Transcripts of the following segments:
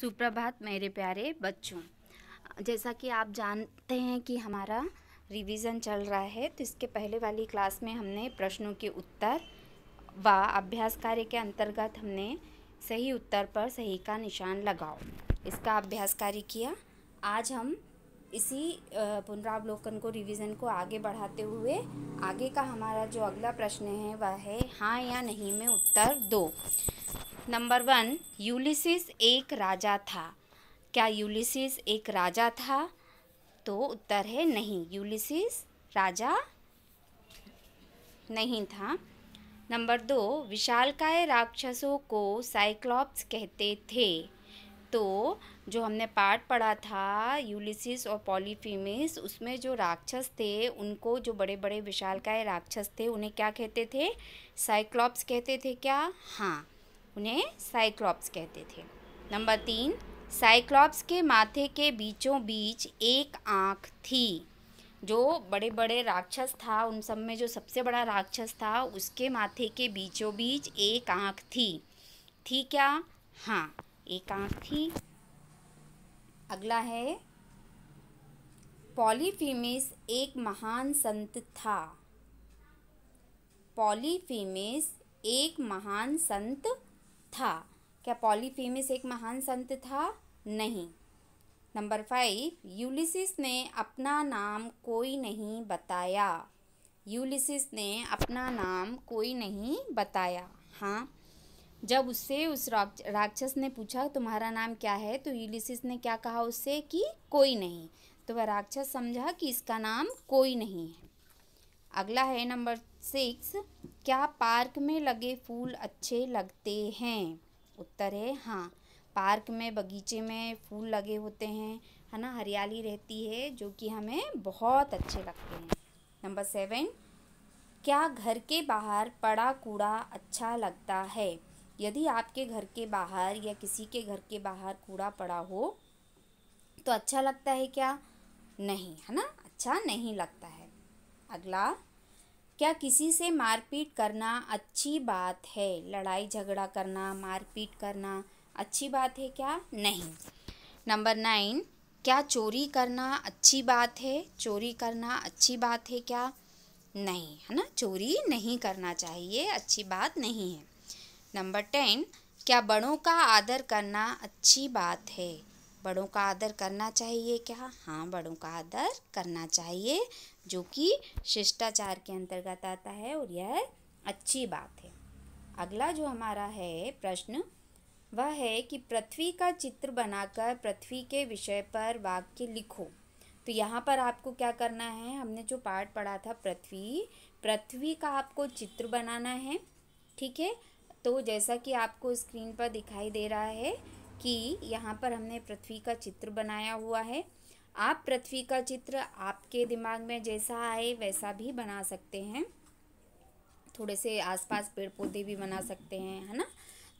सुप्रभात मेरे प्यारे बच्चों जैसा कि आप जानते हैं कि हमारा रिवीजन चल रहा है तो इसके पहले वाली क्लास में हमने प्रश्नों के उत्तर व अभ्यास कार्य के अंतर्गत हमने सही उत्तर पर सही का निशान लगाओ इसका अभ्यास कार्य किया आज हम इसी पुनरावलोकन को रिवीजन को आगे बढ़ाते हुए आगे का हमारा जो अगला प्रश्न है वह है हाँ या नहीं में उत्तर दो नंबर वन यूलिसिस एक राजा था क्या यूलिसिस एक राजा था तो उत्तर है नहीं यूलिसिस राजा नहीं था नंबर दो विशालकाय राक्षसों को साइक्लॉप्स कहते थे तो जो हमने पाठ पढ़ा था यूलिसिस और पॉलीफीमिस उसमें जो राक्षस थे उनको जो बड़े बड़े विशालकाय राक्षस थे उन्हें क्या कहते थे साइक्लॉप्स कहते थे क्या हाँ उन्हें साइक्लॉप्स कहते थे नंबर तीन साइक्लॉप्स के माथे के बीचों बीच एक आँख थी जो बड़े बड़े राक्षस था उन सब में जो सबसे बड़ा राक्षस था उसके माथे के बीचों बीच एक आँख थी थी क्या हाँ एक आँख थी अगला है पॉलीफीमिस एक महान संत था पॉलीफीमिस एक महान संत था क्या पॉलीफेमस एक महान संत था नहीं नंबर फाइव यूलिसिस ने अपना नाम कोई नहीं बताया यूलिसिस ने अपना नाम कोई नहीं बताया हाँ जब उससे उस राक्षस ने पूछा तुम्हारा नाम क्या है तो यूलिसिस ने क्या कहा उससे कि कोई नहीं तो वह राक्षस समझा कि इसका नाम कोई नहीं है अगला है नंबर सिक्स क्या पार्क में लगे फूल अच्छे लगते हैं उत्तर है हाँ पार्क में बगीचे में फूल लगे होते हैं है ना हरियाली रहती है जो कि हमें बहुत अच्छे लगते हैं नंबर सेवन क्या घर के बाहर पड़ा कूड़ा अच्छा लगता है यदि आपके घर के बाहर या किसी के घर के बाहर कूड़ा पड़ा हो तो अच्छा लगता है क्या नहीं है ना अच्छा नहीं लगता है अगला क्या किसी से मारपीट करना अच्छी बात है लड़ाई झगड़ा करना मारपीट करना अच्छी बात है क्या नहीं नंबर नाइन क्या चोरी करना अच्छी बात है चोरी करना अच्छी बात है क्या नहीं है ना चोरी नहीं करना चाहिए अच्छी बात नहीं है नंबर टेन क्या बड़ों का आदर करना अच्छी बात है बड़ों का आदर करना चाहिए क्या हाँ बड़ों का आदर करना चाहिए जो कि शिष्टाचार के अंतर्गत आता है और यह अच्छी बात है अगला जो हमारा है प्रश्न वह है कि पृथ्वी का चित्र बनाकर पृथ्वी के विषय पर वाक्य लिखो तो यहाँ पर आपको क्या करना है हमने जो पाठ पढ़ा था पृथ्वी पृथ्वी का आपको चित्र बनाना है ठीक है तो जैसा कि आपको स्क्रीन पर दिखाई दे रहा है कि यहाँ पर हमने पृथ्वी का चित्र बनाया हुआ है आप पृथ्वी का चित्र आपके दिमाग में जैसा आए वैसा भी बना सकते हैं थोड़े से आसपास पेड़ पौधे भी बना सकते हैं है ना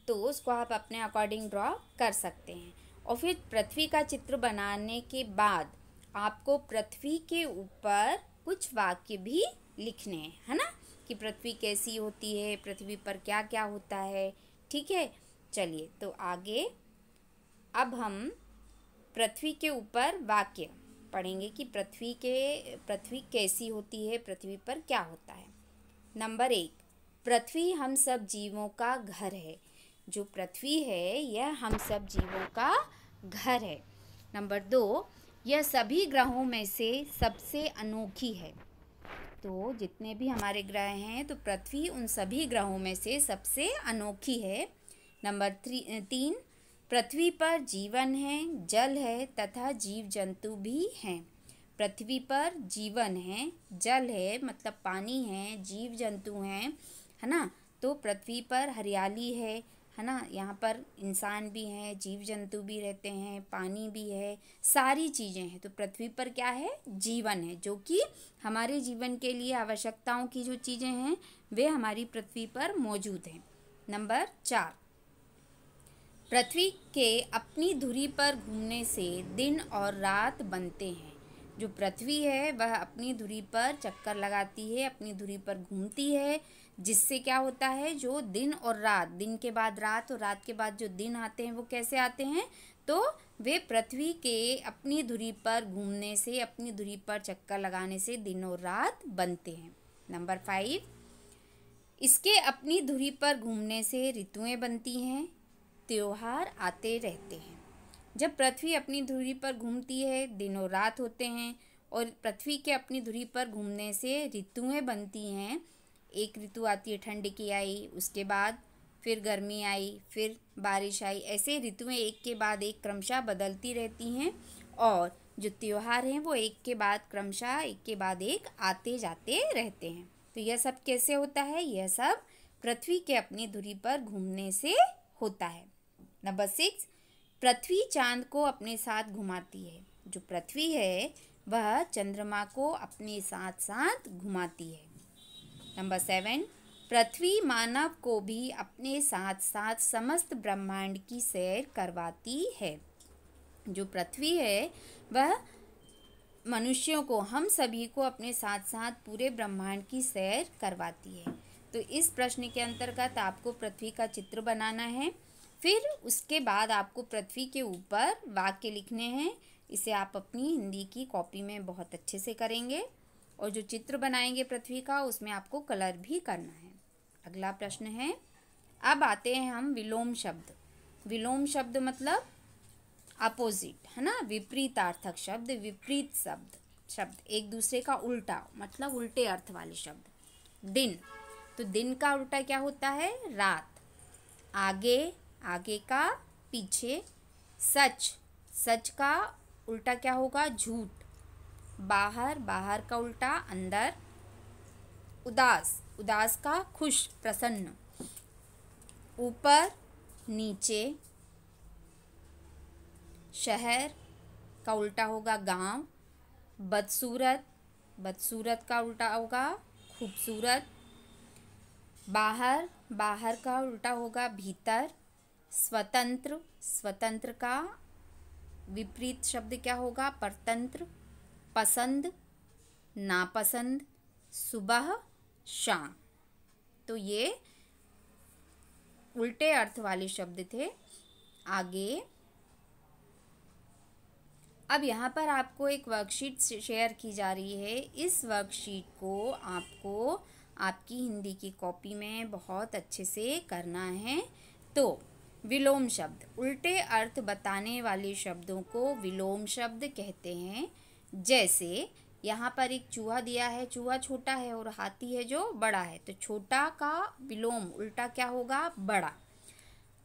तो उसको आप अपने अकॉर्डिंग ड्रॉ कर सकते हैं और फिर पृथ्वी का चित्र बनाने के बाद आपको पृथ्वी के ऊपर कुछ वाक्य भी लिखने हैं है ना कि पृथ्वी कैसी होती है पृथ्वी पर क्या क्या होता है ठीक है चलिए तो आगे अब हम पृथ्वी के ऊपर वाक्य पढ़ेंगे कि पृथ्वी के पृथ्वी कैसी होती है पृथ्वी पर क्या होता है नंबर एक पृथ्वी हम सब जीवों का घर है जो पृथ्वी है यह हम सब जीवों का घर है नंबर दो यह सभी ग्रहों में से सबसे अनोखी है तो जितने भी हमारे ग्रह हैं तो पृथ्वी उन सभी ग्रहों में से सबसे अनोखी है नंबर थ्री तीन पृथ्वी पर जीवन है जल है तथा जीव जंतु भी हैं पृथ्वी पर जीवन है जल है मतलब पानी है जीव जंतु हैं है ना तो पृथ्वी पर हरियाली है है ना यहाँ पर इंसान भी हैं जीव जंतु भी रहते हैं पानी भी है सारी चीज़ें हैं तो पृथ्वी पर क्या है जीवन है जो कि हमारे जीवन के लिए आवश्यकताओं की जो चीज़ें हैं वे हमारी पृथ्वी पर मौजूद हैं नंबर चार पृथ्वी के अपनी धुरी पर घूमने से दिन और रात बनते हैं जो पृथ्वी है वह अपनी धुरी पर चक्कर लगाती है अपनी धुरी पर घूमती है जिससे क्या होता है जो दिन और रात दिन के बाद रात और रात के बाद जो दिन आते हैं वो कैसे आते हैं तो वे पृथ्वी के अपनी धुरी पर घूमने से अपनी धुरी पर चक्कर लगाने से दिन और रात बनते हैं नंबर फाइव इसके अपनी धुरी पर घूमने से ऋतुएं बनती हैं त्यौहार आते रहते हैं जब पृथ्वी अपनी धुरी पर घूमती है दिनों रात होते हैं और पृथ्वी के अपनी धुरी पर घूमने से ऋतुएं बनती हैं एक ऋतु आती है ठंड की आई उसके बाद फिर गर्मी आई फिर बारिश आई ऐसे ऋतुएं एक के बाद एक क्रमशः बदलती रहती हैं और जो त्यौहार हैं वो एक के बाद क्रमशः एक के बाद एक आते जाते रहते हैं तो यह सब कैसे होता है यह सब पृथ्वी के अपनी धुरी पर घूमने से होता है नंबर सिक्स पृथ्वी चांद को अपने साथ घुमाती है जो पृथ्वी है वह चंद्रमा को अपने साथ साथ घुमाती है नंबर सेवन पृथ्वी मानव को भी अपने साथ साथ समस्त ब्रह्मांड की सैर करवाती है जो पृथ्वी है वह मनुष्यों को हम सभी को अपने साथ साथ पूरे ब्रह्मांड की सैर करवाती है तो इस प्रश्न के अंतर्गत आपको पृथ्वी का चित्र बनाना है फिर उसके बाद आपको पृथ्वी के ऊपर वाक्य लिखने हैं इसे आप अपनी हिंदी की कॉपी में बहुत अच्छे से करेंगे और जो चित्र बनाएंगे पृथ्वी का उसमें आपको कलर भी करना है अगला प्रश्न है अब आते हैं हम विलोम शब्द विलोम शब्द मतलब अपोजिट है ना विपरीतार्थक शब्द विपरीत शब्द शब्द एक दूसरे का उल्टा मतलब उल्टे अर्थ वाले शब्द दिन तो दिन का उल्टा क्या होता है रात आगे आगे का पीछे सच सच का उल्टा क्या होगा झूठ बाहर बाहर का उल्टा अंदर उदास उदास का खुश प्रसन्न ऊपर नीचे शहर का उल्टा होगा गांव बदसूरत बदसूरत का उल्टा होगा खूबसूरत बाहर बाहर का उल्टा होगा भीतर स्वतंत्र स्वतंत्र का विपरीत शब्द क्या होगा परतंत्र पसंद नापसंद सुबह शाम तो ये उल्टे अर्थ वाले शब्द थे आगे अब यहाँ पर आपको एक वर्कशीट शेयर की जा रही है इस वर्कशीट को आपको आपकी हिंदी की कॉपी में बहुत अच्छे से करना है तो विलोम शब्द उल्टे अर्थ बताने वाले शब्दों को विलोम शब्द कहते हैं जैसे यहाँ पर एक चूहा दिया है चूहा छोटा है और हाथी है जो बड़ा है तो छोटा का विलोम उल्टा क्या होगा बड़ा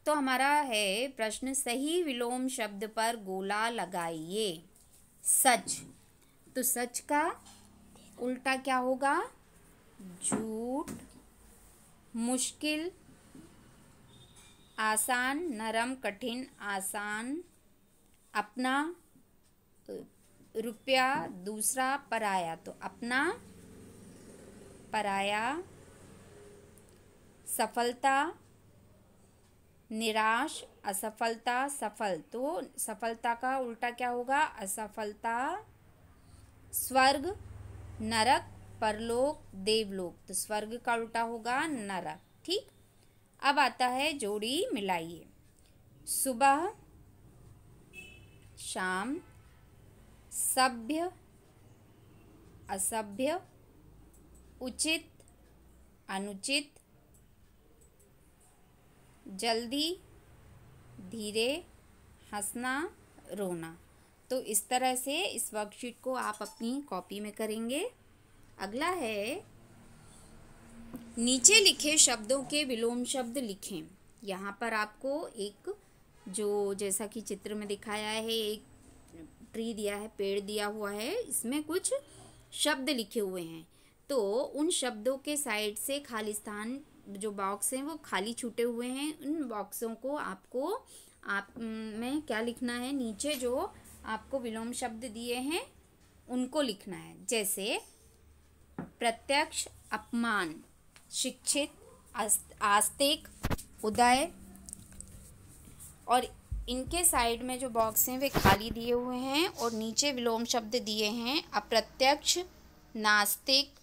तो हमारा है प्रश्न सही विलोम शब्द पर गोला लगाइए सच तो सच का उल्टा क्या होगा झूठ मुश्किल आसान नरम कठिन आसान अपना रुपया दूसरा पराया तो अपना पराया सफलता निराश असफलता सफल तो सफलता का उल्टा क्या होगा असफलता स्वर्ग नरक परलोक देवलोक तो स्वर्ग का उल्टा होगा नरक ठीक अब आता है जोड़ी मिलाइए सुबह शाम सभ्य असभ्य उचित अनुचित जल्दी धीरे हंसना रोना तो इस तरह से इस वर्कशीट को आप अपनी कॉपी में करेंगे अगला है नीचे लिखे शब्दों के विलोम शब्द लिखें यहाँ पर आपको एक जो जैसा कि चित्र में दिखाया है एक ट्री दिया है पेड़ दिया हुआ है इसमें कुछ शब्द लिखे हुए हैं तो उन शब्दों के साइड से खाली स्थान जो बॉक्स हैं वो खाली छूटे हुए हैं उन बॉक्सों को आपको आप में क्या लिखना है नीचे जो आपको विलोम शब्द दिए हैं उनको लिखना है जैसे प्रत्यक्ष अपमान शिक्षित आस्तिक उदय और इनके साइड में जो बॉक्स हैं वे खाली दिए हुए हैं और नीचे विलोम शब्द दिए हैं अप्रत्यक्ष नास्तिक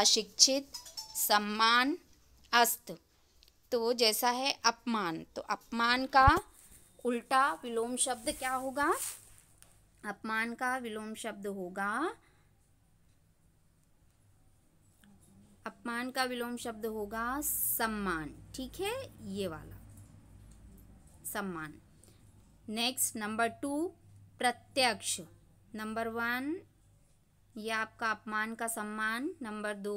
अशिक्षित सम्मान अस्त तो जैसा है अपमान तो अपमान का उल्टा विलोम शब्द क्या होगा अपमान का विलोम शब्द होगा अपमान का विलोम शब्द होगा सम्मान ठीक है ये वाला सम्मान नेक्स्ट नंबर टू प्रत्यक्ष नंबर वन ये आपका अपमान का सम्मान नंबर दो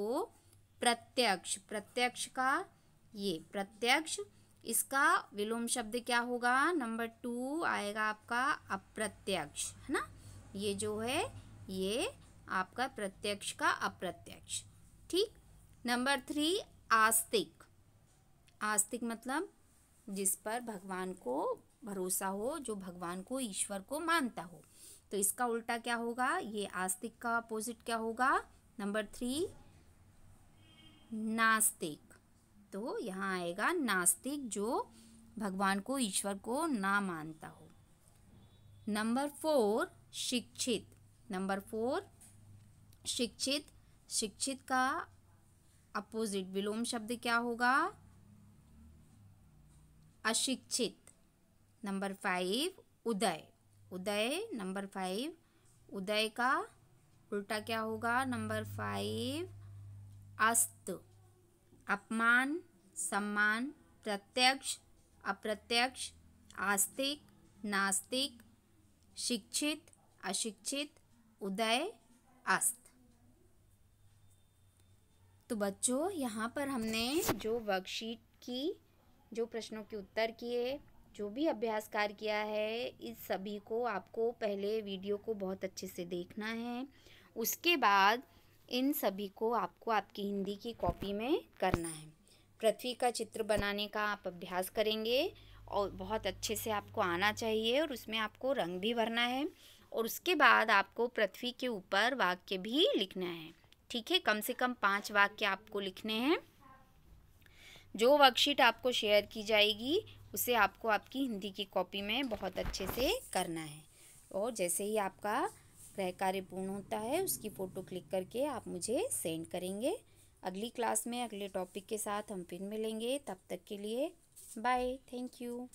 प्रत्यक्ष प्रत्यक्ष का ये प्रत्यक्ष इसका विलोम शब्द क्या होगा नंबर टू आएगा आपका अप्रत्यक्ष है ना ये जो है ये आपका प्रत्यक्ष का अप्रत्यक्ष ठीक नंबर थ्री आस्तिक आस्तिक मतलब जिस पर भगवान को भरोसा हो जो भगवान को ईश्वर को मानता हो तो इसका उल्टा क्या होगा ये आस्तिक का अपोजिट क्या होगा नंबर थ्री नास्तिक तो यहाँ आएगा नास्तिक जो भगवान को ईश्वर को ना मानता हो नंबर फोर शिक्षित नंबर फोर शिक्षित शिक्षित का अपोजिट विलोम शब्द क्या होगा अशिक्षित नंबर फाइव उदय उदय नंबर फाइव उदय का उल्टा क्या होगा नंबर फाइव अस्त अपमान सम्मान प्रत्यक्ष अप्रत्यक्ष आस्तिक नास्तिक शिक्षित अशिक्षित उदय अस्त तो बच्चों यहाँ पर हमने जो वर्कशीट की जो प्रश्नों के उत्तर किए जो भी अभ्यास कार्य किया है इस सभी को आपको पहले वीडियो को बहुत अच्छे से देखना है उसके बाद इन सभी को आपको आपकी हिंदी की कॉपी में करना है पृथ्वी का चित्र बनाने का आप अभ्यास करेंगे और बहुत अच्छे से आपको आना चाहिए और उसमें आपको रंग भी भरना है और उसके बाद आपको पृथ्वी के ऊपर वाक्य भी लिखना है ठीक है कम से कम पाँच वाक्य आपको लिखने हैं जो वर्कशीट आपको शेयर की जाएगी उसे आपको आपकी हिंदी की कॉपी में बहुत अच्छे से करना है और जैसे ही आपका गृह कार्य पूर्ण होता है उसकी फ़ोटो क्लिक करके आप मुझे सेंड करेंगे अगली क्लास में अगले टॉपिक के साथ हम फिर मिलेंगे तब तक के लिए बाय थैंक यू